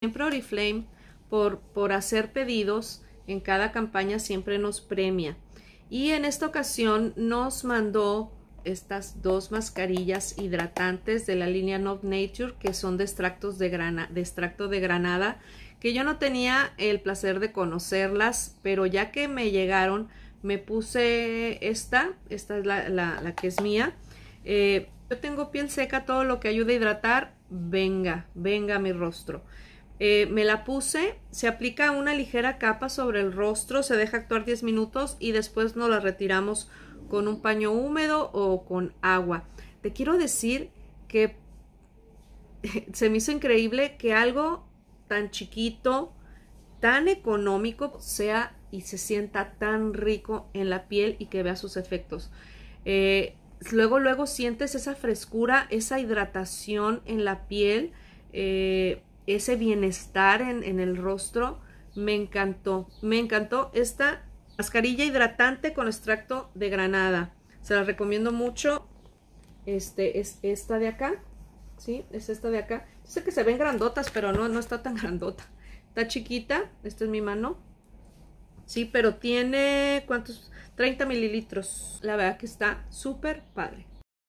siempre Oriflame por, por hacer pedidos en cada campaña siempre nos premia. Y en esta ocasión nos mandó estas dos mascarillas hidratantes de la línea Not Nature que son de extractos de, extracto de granada que yo no tenía el placer de conocerlas pero ya que me llegaron me puse esta, esta es la, que es mía eh, yo tengo piel seca, todo lo que ayuda a hidratar venga, venga mi rostro eh, me la puse, se aplica una ligera capa sobre el rostro, se deja actuar 10 minutos y después nos la retiramos con un paño húmedo o con agua. Te quiero decir que se me hizo increíble que algo tan chiquito, tan económico sea y se sienta tan rico en la piel y que vea sus efectos. Eh, luego, luego sientes esa frescura, esa hidratación en la piel. Eh, ese bienestar en, el rostro. Me encantó, me encantó esta mascarilla hidratante con extracto de granada. Se la recomiendo mucho. Este es esta de acá. ¿Sí? Es esta de acá. Sé que se ven grandotas, pero no, no está tan grandota. Está chiquita. Esta es mi mano. Sí, pero tiene, ¿cuántos? 30 mililitros. La verdad que está súper padre.